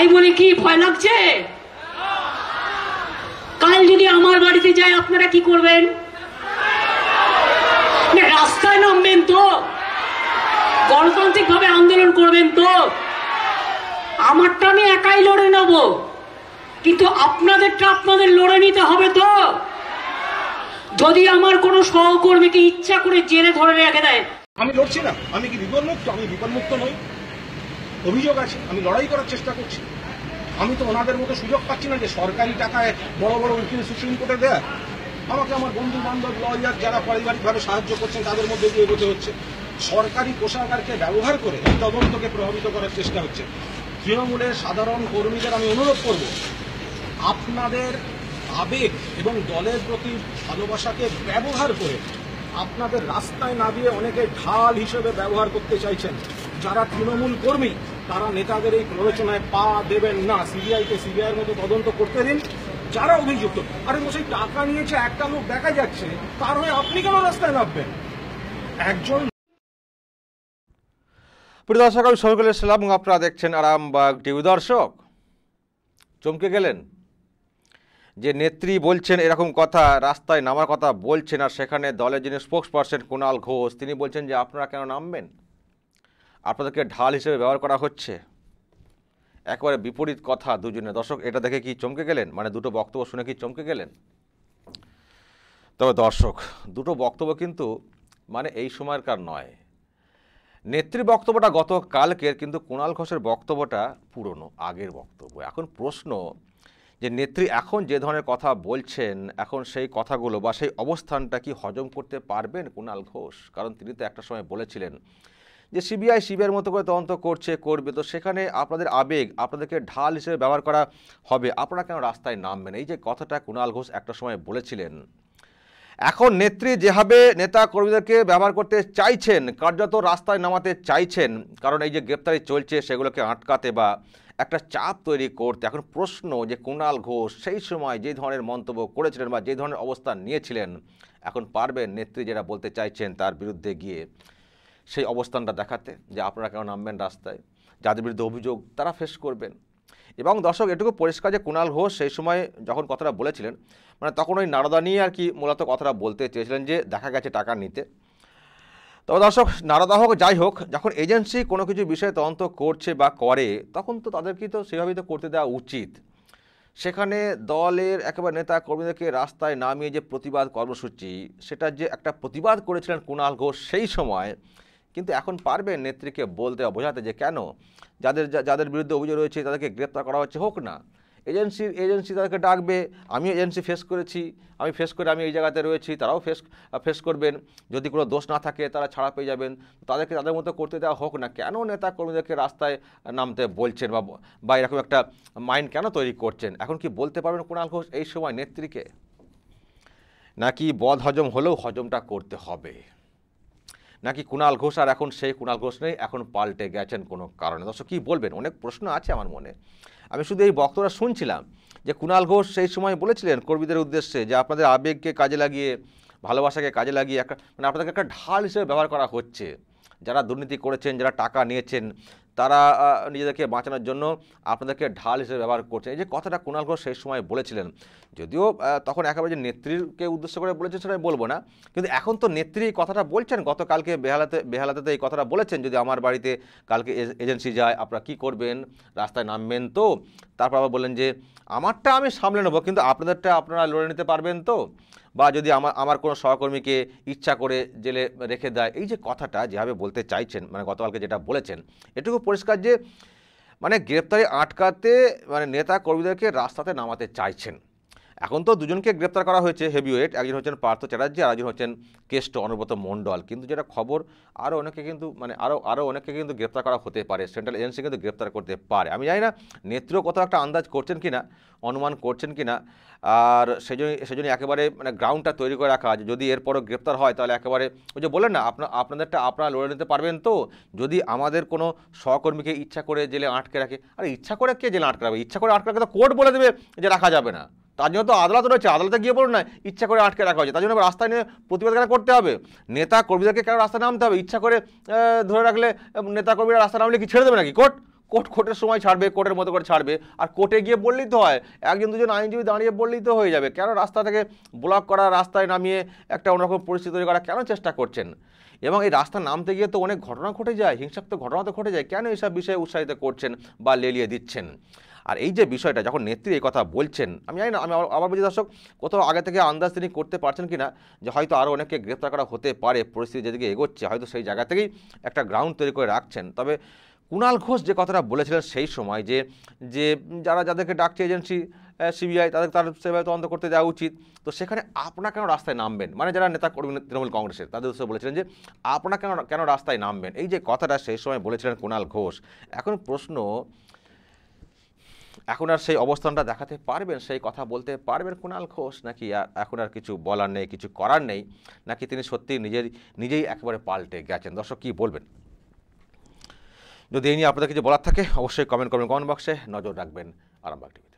তাই বলে কি ভয় লাগছে কাল যদি আমার বাড়িতে যায় আপনারা কি করবেন রাস্তায় নামবেন তো গণতান্ত্রিক ভাবে আন্দোলন করবেন তো আমারটা আমি একাই লড়ে নেব কিন্তু আপনাদেরটা আপনাদের লড়ে নিতে হবে তো যদি আমার কোন সহকর্মীকে ইচ্ছা করে জেলে ধরে রেখে দেয় আমি লড়ছি না আমি কি বিপন্মুক্ত আমি বিপন্মুক্ত নই অভিযোগ আছে আমি লড়াই করার চেষ্টা করছি আমি তো ওনাদের মতো সুযোগ পাচ্ছি না যে সরকারি টাকায় বড় বড় উকিল সুপ্রিম কোর্টে দেয় আমাকে আমার বন্ধু বান্ধব লয়ার যারা পারিবারিকভাবে সাহায্য করছেন তাদের মধ্যে দিয়ে এগোতে হচ্ছে সরকারি কোষাগারকে ব্যবহার করে এই তদন্তকে প্রভাবিত করার চেষ্টা হচ্ছে তৃণমূলের সাধারণ কর্মীদের আমি অনুরোধ করব আপনাদের আবেগ এবং দলের প্রতি ভালোবাসাকে ব্যবহার করে আপনাদের রাস্তায় না দিয়ে অনেকে ঢাল হিসেবে ব্যবহার করতে চাইছেন যারা তৃণমূল কর্মী তারা নেতাদের এই প্ররোচনায় পা দেবেন না সিবিআইকে সিবিআইয়ের মতো তদন্ত করতে দিন যারা অভিযুক্ত আরে সেই টাকা নিয়েছে একটা লোক দেখা যাচ্ছে তার হয়ে আপনি কেন রাস্তায় নামবেন একজন প্রিয় দর্শক আমি শফিকুল ইসলাম আপনারা দেখছেন আরামবাগ টিভি দর্শক চমকে গেলেন যে নেত্রী বলছেন এরকম কথা রাস্তায় নামার কথা বলছেন আর সেখানে দলের যিনি স্পোক্স পার্সন কুণাল ঘোষ তিনি বলছেন যে আপনারা কেন নামবেন আপনাদেরকে ঢাল হিসেবে ব্যবহার করা হচ্ছে একবারে বিপরীত কথা দুজনে দর্শক এটা দেখে কি চমকে গেলেন মানে দুটো বক্তব্য শুনে কি চমকে গেলেন তবে দর্শক দুটো বক্তব্য কিন্তু মানে এই সময়কার নয় নেত্রী বক্তব্যটা গত কালকের কিন্তু কুণাল ঘোষের বক্তব্যটা পুরনো আগের বক্তব্য এখন প্রশ্ন যে নেত্রী এখন যে ধরনের কথা বলছেন এখন সেই কথাগুলো বা সেই অবস্থানটা কি হজম করতে পারবেন কুণাল ঘোষ কারণ তিনি তো একটা সময় বলেছিলেন যে সিবিআই শিবের মতো করে তদন্ত করছে করবে তো সেখানে আপনাদের আবেগ আপনাদেরকে ঢাল হিসেবে ব্যবহার করা হবে আপনারা কেন রাস্তায় নামবেন এই যে কথাটা কুণাল ঘোষ একটা সময় বলেছিলেন এখন নেত্রী যেভাবে নেতা কর্মীদেরকে ব্যবহার করতে চাইছেন কার্যত রাস্তায় নামাতে চাইছেন কারণ এই যে গ্রেপ্তারি চলছে সেগুলোকে আটকাতে বা একটা চাপ তৈরি করতে এখন প্রশ্ন যে কুণাল ঘোষ সেই সময় যে ধরনের মন্তব্য করেছিলেন বা যে ধরনের অবস্থান নিয়েছিলেন এখন পারবেন নেত্রী যেটা বলতে চাইছেন তার বিরুদ্ধে গিয়ে সেই অবস্থানটা দেখাতে যে আপনারা কেন নামবেন রাস্তায় যাদের বিরুদ্ধে অভিযোগ তারা ফেস করবেন এবং দর্শক এটুকু পরিষ্কার যে কুণাল ঘোষ সেই সময় যখন কথাটা বলেছিলেন মানে তখন ওই নারদা নিয়ে আর কি মূলত কথাটা বলতে চেয়েছিলেন যে দেখা গেছে টাকা নিতে তবে দর্শক নারদা হোক যাই হোক যখন এজেন্সি কোনো কিছু বিষয়ে তদন্ত করছে বা করে তখন তো তাদেরকে তো সেভাবেই তো করতে দেওয়া উচিত সেখানে দলের একেবারে নেতা কর্মীদেরকে রাস্তায় নামিয়ে যে প্রতিবাদ কর্মসূচি সেটা যে একটা প্রতিবাদ করেছিলেন কুণাল ঘোষ সেই সময় কিন্তু এখন পারবে নেত্রীকে বলতে বোঝাতে যে কেন যাদের যাদের বিরুদ্ধে অভিযোগ রয়েছে তাদেরকে গ্রেপ্তার করা হচ্ছে হোক না এজেন্সির এজেন্সি তাদেরকে ডাকবে আমি এজেন্সি ফেস করেছি আমি ফেস করে আমি এই জায়গাতে রয়েছি তারাও ফেস ফেস করবেন যদি কোনো দোষ না থাকে তারা ছাড়া পেয়ে যাবেন তাদেরকে তাদের মতো করতে দেওয়া হোক না কেন নেতা কর্মীদেরকে রাস্তায় নামতে বলছেন বা বা এরকম একটা মাইন্ড কেন তৈরি করছেন এখন কি বলতে পারবেন কুণাল ঘোষ এই সময় নেত্রীকে নাকি বদ হজম হলেও হজমটা করতে হবে নাকি কুণাল ঘোষ আর এখন সেই কুণাল ঘোষ নেই এখন পাল্টে গেছেন কোনো কারণে দর্শক কী বলবেন অনেক প্রশ্ন আছে আমার মনে আমি শুধু এই বক্তরা শুনছিলাম যে কুণাল ঘোষ সেই সময় বলেছিলেন কর্মীদের উদ্দেশ্যে যে আপনাদের আবেগকে কাজে লাগিয়ে ভালোবাসাকে কাজে লাগিয়ে একটা মানে আপনাদেরকে একটা ঢাল হিসেবে ব্যবহার করা হচ্ছে যারা দুর্নীতি করেছেন যারা টাকা নিয়েছেন তারা নিজেদেরকে বাঁচানোর জন্য আপনাদেরকে ঢাল হিসেবে ব্যবহার করছে এই যে কথাটা কুণাল ঘোষ সেই সময় বলেছিলেন যদিও তখন একেবারে যে নেত্রীকে উদ্দেশ্য করে বলেছেন সেটা আমি বলবো না কিন্তু এখন তো নেত্রী কথাটা বলছেন গতকালকে বেহালাতে বেহালাতে এই কথাটা বলেছেন যদি আমার বাড়িতে কালকে এজেন্সি যায় আপনারা কি করবেন রাস্তায় নামবেন তো তারপর আবার বললেন যে আমারটা আমি সামলে নেবো কিন্তু আপনাদেরটা আপনারা লড়ে নিতে পারবেন তো বা যদি আমার আমার কোনো সহকর্মীকে ইচ্ছা করে জেলে রেখে দেয় এই যে কথাটা যেভাবে বলতে চাইছেন মানে গতকালকে যেটা বলেছেন এটুকু পরিষ্কার যে মানে গ্রেপ্তারি আটকাতে মানে নেতা কর্মীদেরকে রাস্তাতে নামাতে চাইছেন এখন তো দুজনকে গ্রেপ্তার করা হয়েছে হেভিওয়েট একজন হচ্ছেন পার্থ চ্যাটার্জি আর একজন হচ্ছেন কেষ্ট অনুব্রত মণ্ডল কিন্তু যেটা খবর আরও অনেকে কিন্তু মানে আরও আরও অনেকে কিন্তু গ্রেপ্তার করা হতে পারে সেন্ট্রাল এজেন্সি কিন্তু গ্রেপ্তার করতে পারে আমি জানি না নেত্র কোথাও একটা আন্দাজ করছেন কি না অনুমান করছেন কি না আর সেই জন্য সেই জন্য একেবারে মানে গ্রাউন্ডটা তৈরি করে রাখা আছে যদি এরপরও গ্রেপ্তার হয় তাহলে একেবারে ওই যে বলেন না আপনার আপনাদেরটা আপনারা লড়ে নিতে পারবেন তো যদি আমাদের কোনো সহকর্মীকে ইচ্ছা করে জেলে আটকে রাখে আর ইচ্ছা করে কে জেলে আটকে রাখবে ইচ্ছা করে আটকে রাখে তো কোর্ট বলে দেবে যে রাখা যাবে না তার জন্য তো আদালত রয়েছে আদালতে গিয়ে বলুন না ইচ্ছা করে আটকে রাখা হয়েছে তার জন্য রাস্তায় নিয়ে প্রতিবাদ কেন করতে হবে নেতা কর্মীদেরকে কেন রাস্তায় নামতে হবে ইচ্ছা করে ধরে রাখলে নেতা কর্মীরা রাস্তা নামলে কি ছেড়ে দেবে নাকি কোর্ট কোর্ট কোর্টের সময় ছাড়বে কোর্টের মতো করে ছাড়বে আর কোর্টে গিয়ে বললেই তো হয় একজন দুজন আইনজীবী দাঁড়িয়ে বললেই তো হয়ে যাবে কেন রাস্তা থেকে ব্লক করা রাস্তায় নামিয়ে একটা অন্যরকম পরিস্থিতি তৈরি করা কেন চেষ্টা করছেন এবং এই রাস্তা নামতে গিয়ে তো অনেক ঘটনা ঘটে যায় হিংসাত্মক ঘটনা তো ঘটে যায় কেন এইসব বিষয়ে উৎসাহিত করছেন বা লেলিয়ে দিচ্ছেন আর এই যে বিষয়টা যখন নেত্রী এই কথা বলছেন আমি জানি না আমি আমার বুঝি দর্শক কোথাও আগে থেকে আন্দাজ তিনি করতে পারছেন কি না যে হয়তো আরও অনেককে গ্রেপ্তার করা হতে পারে পরিস্থিতি যেদিকে এগোচ্ছে হয়তো সেই জায়গা থেকেই একটা গ্রাউন্ড তৈরি করে রাখছেন তবে কুণাল ঘোষ যে কথাটা বলেছিলেন সেই সময় যে যে যারা যাদেরকে ডাকছে এজেন্সি সিবিআই তাদের তার সেভাবে তদন্ত করতে দেওয়া উচিত তো সেখানে আপনারা কেন রাস্তায় নামবেন মানে যারা নেতা কর্মী তৃণমূল কংগ্রেসের তাদের উৎসব বলেছিলেন যে আপনারা কেন কেন রাস্তায় নামবেন এই যে কথাটা সেই সময় বলেছিলেন কুণাল ঘোষ এখন প্রশ্ন এখন আর সেই অবস্থানটা দেখাতে পারবেন সেই কথা বলতে পারবেন কুণাল ঘোষ নাকি আর এখন আর কিছু বলার নেই কিছু করার নেই নাকি তিনি সত্যি নিজের নিজেই একেবারে পাল্টে গেছেন দর্শক কী বলবেন যদি এই নিয়ে আপনাদের কিছু বলার থাকে অবশ্যই কমেন্ট করবেন কমেন্ট বক্সে নজর রাখবেন আরামবাগ টিভি